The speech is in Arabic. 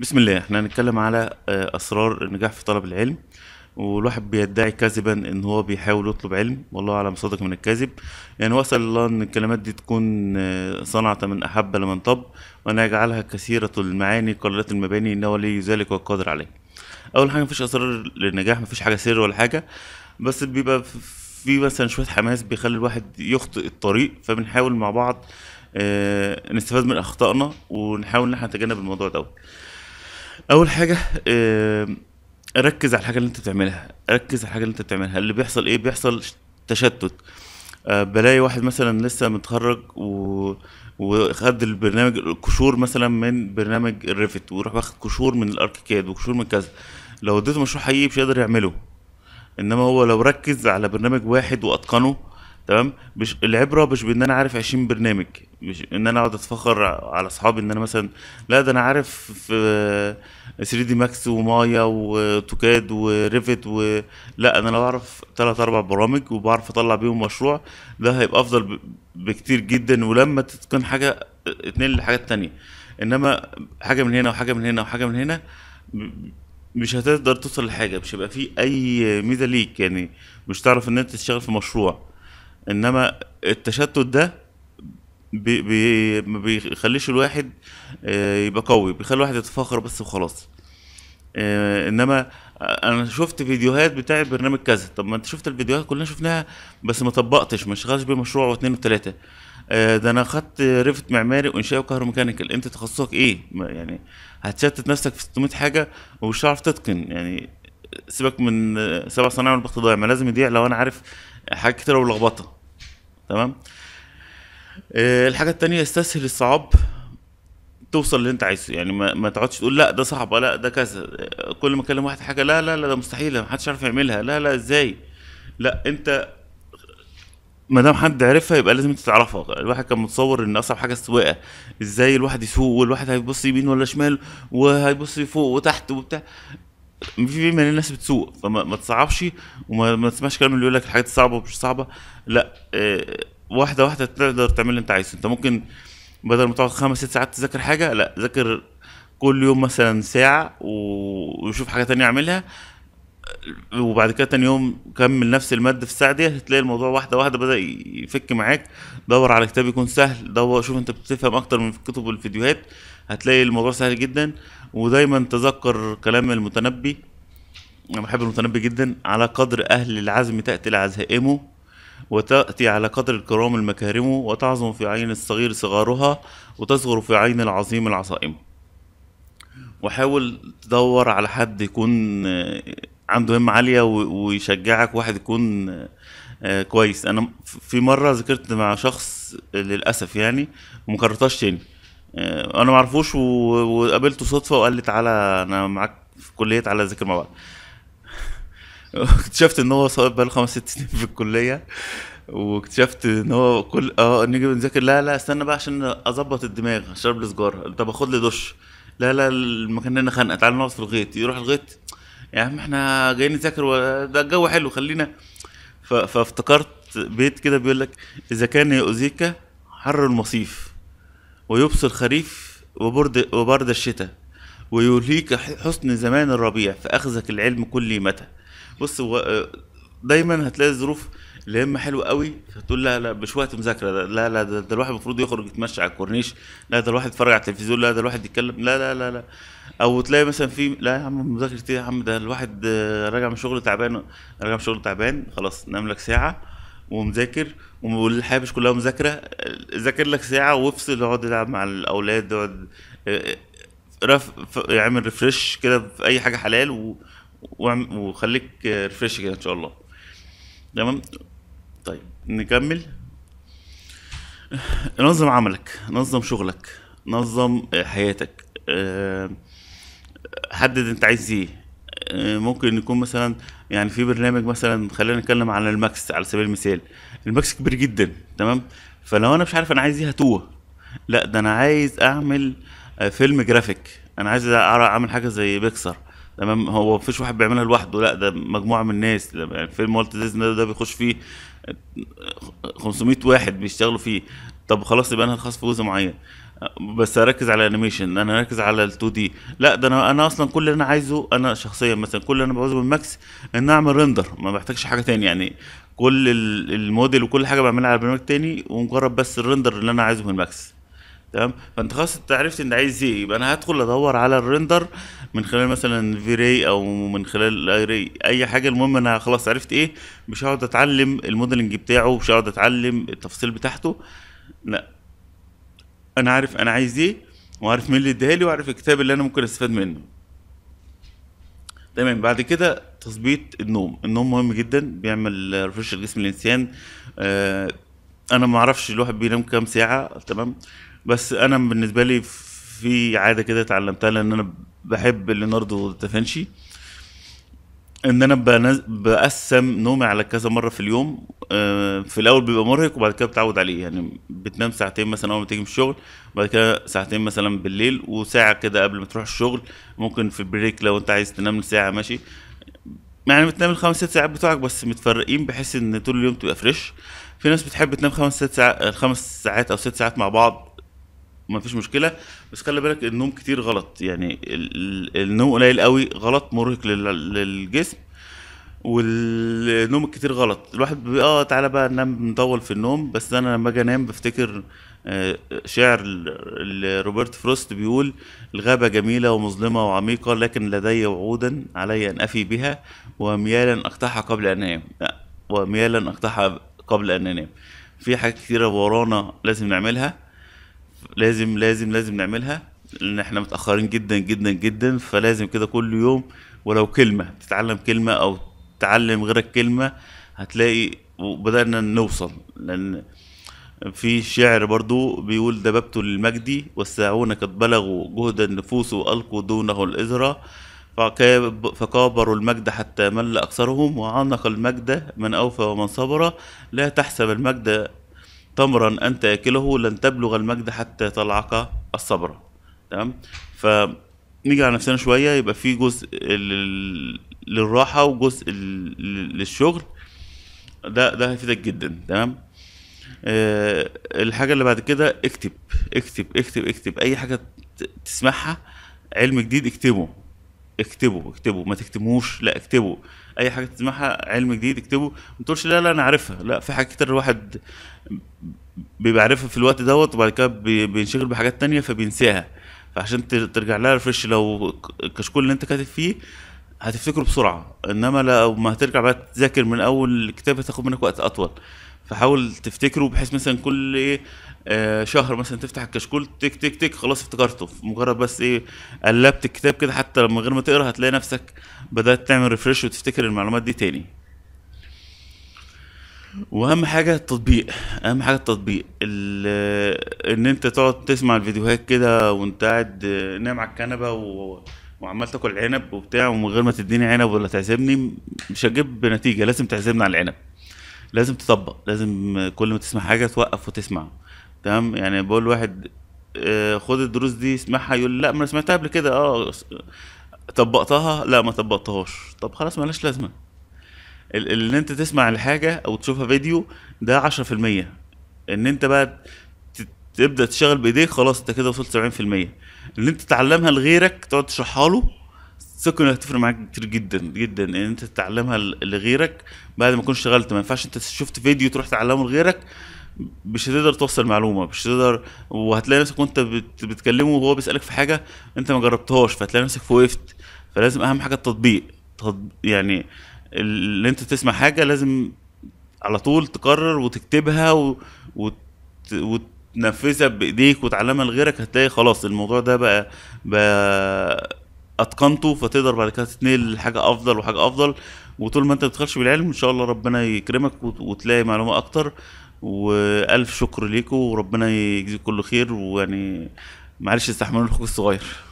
بسم الله احنا هنتكلم على آه، اسرار النجاح في طلب العلم والواحد بيدعي كاذبا ان هو بيحاول يطلب علم والله اعلم صادق من الكاذب يعني واسال الله ان الكلمات دي تكون آه، صنعت من احب لمن طب وان يجعلها كثيره المعاني قليله المباني انه ولي ذلك والقادر عليه اول حاجه مفيش اسرار للنجاح مفيش حاجه سر ولا حاجه بس بيبقى في مثلا شويه حماس بيخلي الواحد يخطئ الطريق فبنحاول مع بعض آه، نستفاد من اخطائنا ونحاول ان احنا نتجنب الموضوع دوت اول حاجه ركز على الحاجه اللي انت بتعملها ركز على الحاجه اللي انت بتعملها اللي بيحصل ايه بيحصل تشتت آه، بلاقي واحد مثلا لسه متخرج و وخد البرنامج الكشور مثلا من برنامج الريفت ويروح واخد كشور من الاركيكاد وكشور من كذا لو اديته مشروع حقيقي مش هيقدر يعمله انما هو لو ركز على برنامج واحد واتقنه تمام مش العبره مش بان انا عارف 20 برنامج مش ان انا اقعد اتفخر على اصحابي ان انا مثلا لا ده انا عارف في 3 دي ماكس ومايا وتوكاد وريفت و... لا انا لو اعرف ثلاث اربع برامج وبعرف اطلع بيهم مشروع ده هيبقى افضل بكتير جدا ولما تكون حاجه اتنين لحاجات تانية انما حاجه من هنا وحاجه من هنا وحاجه من هنا مش هتقدر توصل لحاجه مش هيبقى في اي ميزه ليك يعني مش تعرف ان انت تشتغل في مشروع انما التشتت ده بي بي ما بيخليش الواحد آه، يبقى قوي بيخلي الواحد يتفاخر بس وخلاص آه، انما انا شفت فيديوهات بتاعت برنامج كذا طب ما انت شفت الفيديوهات كلنا شفناها بس ما طبقتش ما اشتغلتش بيه مشروع واثنين وثلاثه آه، ده انا خدت ريفت معماري وانشاء وكهروميكانيكال انت تخصصك ايه يعني هتشتت نفسك في 600 حاجه ومش هتعرف تتقن يعني سيبك من سبع صنايع والبخت ضايع ما لازم يضيع لو انا عارف حاجات كتير ولخبطه تمام آه، الحاجه التانية استسهل الصعب توصل اللي انت عايزه يعني ما, ما تقعدش تقول لا ده صعب لا ده كذا كل ما اكلم واحد حاجه لا لا لا ده مستحيل ما حدش عارف يعملها لا لا ازاي لا انت ما دام حد عرفها يبقى لازم تتعرفها تعرفها الواحد كان متصور ان اصعب حاجه السواقه ازاي الواحد يسوق والواحد هيبص يمين ولا شمال وهيبص فوق وتحت وبتاع في من الناس بتسوق فما ما تصعبش وما ما تسمعش كلام اللي يقول لك الحاجات الصعبه ومش صعبه لا اه واحده واحده تقدر تعمل اللي انت عايزه انت ممكن بدل ما تقعد خمس ست ساعات تذاكر حاجه لا ذاكر كل يوم مثلا ساعه وشوف حاجه تانية اعملها وبعد كده تاني يوم كمل نفس الماده في الساعه دي هتلاقي الموضوع واحده واحده بدا يفك معاك دور على كتاب يكون سهل دور شوف انت بتفهم اكتر من الكتب والفيديوهات هتلاقي الموضوع سهل جدا ودايما تذكر كلام المتنبي انا بحب المتنبي جدا على قدر اهل العزم تاتي لعزائمه وتأتي على قدر الكرام المكارم وتعظم في عين الصغير صغارها وتصغر في عين العظيم العصائم وحاول تدور على حد يكون عنده همة عالية ويشجعك واحد يكون آه، كويس انا في مرة ذاكرت مع شخص للأسف يعني ومكررتهاش تاني آه، انا معرفوش وقابلته صدفة وقال لي تعالى انا معاك في كلية تعالى ذاكر مع بعض اكتشفت ان هو صايب بقاله خمس ست سنين في الكليه واكتشفت ان هو كل اه نيجي بنذاكر لا لا استنى بقى عشان اظبط الدماغ اشرب لي سجاره طب اخد لي دش لا لا المكان هنا خانقه تعالى نقعد في الغيط يروح الغيط يا عم احنا جايين نذاكر ده الجو حلو خلينا فافتكرت بيت كده بيقول لك اذا كان يؤذيك حر المصيف ويبصر الخريف وبرد وبرد الشتاء ويوليك حسن زمان الربيع فاخذك العلم كل متى بص هو آه، دايما هتلاقي الظروف اللي اما حلوه قوي فتقول لا لا مش وقت مذاكره لا لا ده, ده الواحد المفروض يخرج يتمشى على الكورنيش لا ده الواحد يتفرج على التلفزيون لا ده الواحد يتكلم لا لا لا لا او تلاقي مثلا في لا يا عم مذاكره ايه يا عم ده الواحد آه، راجع من شغل تعبان راجع من شغل تعبان خلاص نام لك ساعه ومذاكر والحياه مش كلها مذاكره ذاكر لك ساعه وافصل اقعد العب مع الاولاد اقعد آه، رف... يعمل ريفرش كده في اي حاجه حلال و... وخليك ريفريش كده ان شاء الله تمام طيب نكمل نظم عملك نظم شغلك نظم آه، حياتك آه، حدد انت عايز ايه آه، ممكن يكون مثلا يعني في برنامج مثلا خلينا نتكلم على الماكس على سبيل المثال الماكس كبير جدا تمام فلو انا مش عارف انا عايز ايه هتوه لا ده انا عايز اعمل فيلم جرافيك انا عايز اعمل حاجه زي بيكسر تمام هو مفيش واحد بيعملها لوحده لا ده مجموعه من الناس يعني فيلم والت ديزني ده, بيخش فيه 500 واحد بيشتغلوا فيه طب خلاص يبقى انا خاص في جزء معين بس اركز على الانيميشن انا اركز على ال2 دي لا ده انا انا اصلا كل اللي انا عايزه انا شخصيا مثلا كل اللي انا بعوزه من ماكس ان اعمل ريندر ما بحتاجش حاجه تاني يعني كل الموديل وكل حاجه بعملها على برنامج تاني ومجرد بس الريندر اللي انا عايزه من ماكس تمام فانت خلاص انت عرفت انت عايز ايه يبقى انا هدخل ادور على الريندر من خلال مثلا فيري او من خلال ايري اي حاجه المهم انا خلاص عرفت ايه مش هقعد اتعلم الموديلنج بتاعه مش هقعد اتعلم التفاصيل بتاعته لا انا عارف انا عايز ايه وعارف مين اللي لي وعارف الكتاب اللي انا ممكن استفاد منه تمام بعد كده تظبيط النوم النوم مهم جدا بيعمل ريفرش لجسم الانسان آه انا ما اعرفش الواحد بينام كام ساعه تمام بس انا بالنسبه لي في عاده كده اتعلمتها لان انا بحب ليوناردو دافنشي ان انا بقسم نومي على كذا مره في اليوم آه، في الاول بيبقى مرهق وبعد كده بتعود عليه يعني بتنام ساعتين مثلا اول ما تيجي من الشغل بعد كده ساعتين مثلا بالليل وساعه كده قبل ما تروح الشغل ممكن في البريك لو انت عايز تنام ساعه ماشي يعني بتنام الخمس ست ساعات بتوعك بس متفرقين بحيث ان طول اليوم تبقى فريش في ناس بتحب تنام خمس ست ساعات خمس ساعات او ست ساعات مع بعض ما فيش مشكله بس خلي بالك النوم كتير غلط يعني النوم قليل قوي غلط مرهق للجسم والنوم الكتير غلط الواحد بيبقى اه تعالى بقى ننام نطول في النوم بس انا لما اجي انام بفتكر آه، شعر روبرت فروست بيقول الغابة جميلة ومظلمة وعميقة لكن لدي وعودا علي أن أفي بها وميالا أقطعها قبل أن أنام وميالا أقطعها قبل أن أنام في حاجات كتيرة ورانا لازم نعملها لازم لازم لازم نعملها لان احنا متاخرين جدا جدا جدا فلازم كده كل يوم ولو كلمه تتعلم كلمه او تعلم غيرك كلمه هتلاقي وبدانا نوصل لان في شعر برضو بيقول دببت للمجد والساعون قد بلغوا جهد النفوس والقوا دونه الازرى فكابروا المجد حتى مل اكثرهم وعانق المجد من اوفى ومن صبر لا تحسب المجد تمرا أن تأكله لن تبلغ المجد حتى يطلعك الصبر تمام فنيجي على نفسنا شوية يبقى في جزء للراحة وجزء للشغل ده ده هيفيدك جدا تمام آه، الحاجة اللي بعد كده اكتب اكتب اكتب اكتب أي حاجة تسمعها علم جديد اكتبه اكتبوا اكتبوا ما تكتموش لا اكتبوا اي حاجه تسمعها علم جديد اكتبه ما تقولش لا لا انا عارفها لا في حاجات كتير الواحد بيبقى عارفها في الوقت دوت وبعد كده بينشغل بحاجات تانية فبينساها فعشان ترجع لها ريفرش لو الكشكول اللي انت كاتب فيه هتفتكره بسرعه انما لو ما هترجع بقى تذاكر من اول الكتاب هتاخد منك وقت اطول فحاول تفتكره بحيث مثلا كل ايه آه شهر مثلا تفتح الكشكول تك تك تك خلاص افتكرته مجرد بس ايه قلبت الكتاب كده حتى من غير ما تقرا هتلاقي نفسك بدات تعمل ريفرش وتفتكر المعلومات دي تاني واهم حاجه التطبيق اهم حاجه التطبيق آه، ان انت تقعد تسمع الفيديوهات كده وانت قاعد آه، نايم على الكنبه وعمال تاكل عنب وبتاع ومن غير ما تديني عنب ولا تعزمني مش هجيب نتيجه لازم تعزمني على العنب لازم تطبق لازم كل ما تسمع حاجه توقف وتسمع تمام يعني بقول لواحد آه، خد الدروس دي اسمعها يقول لا ما انا سمعتها قبل كده اه طبقتها لا ما طبقتهاش طب خلاص مالهاش لازمه ان انت تسمع الحاجه او تشوفها فيديو ده 10% ان انت بقى تبدا تشتغل بايديك خلاص انت كده وصلت 70% ان انت تعلمها لغيرك تقعد تشرحها له السكن هتفرق معاك كتير جدا جدا ان يعني انت تتعلمها لغيرك بعد ما تكون اشتغلت ما ينفعش انت شفت فيديو تروح تعلمه لغيرك مش هتقدر توصل معلومه مش هتقدر وهتلاقي نفسك وانت بتكلمه وهو بيسالك في حاجه انت ما جربتهاش فهتلاقي نفسك وقفت فلازم اهم حاجه التطبيق يعني اللي انت تسمع حاجه لازم على طول تقرر وتكتبها و... وت... وت... تنفذها بايديك وتعلمها لغيرك هتلاقي خلاص الموضوع ده بقى بقى اتقنته فتقدر بعد كده تتنقل لحاجه افضل وحاجه افضل وطول ما انت بتخش بالعلم ان شاء الله ربنا يكرمك وتلاقي معلومه اكتر والف شكر ليكم وربنا يجزيك كل خير ويعني معلش استحملوا الخوف الصغير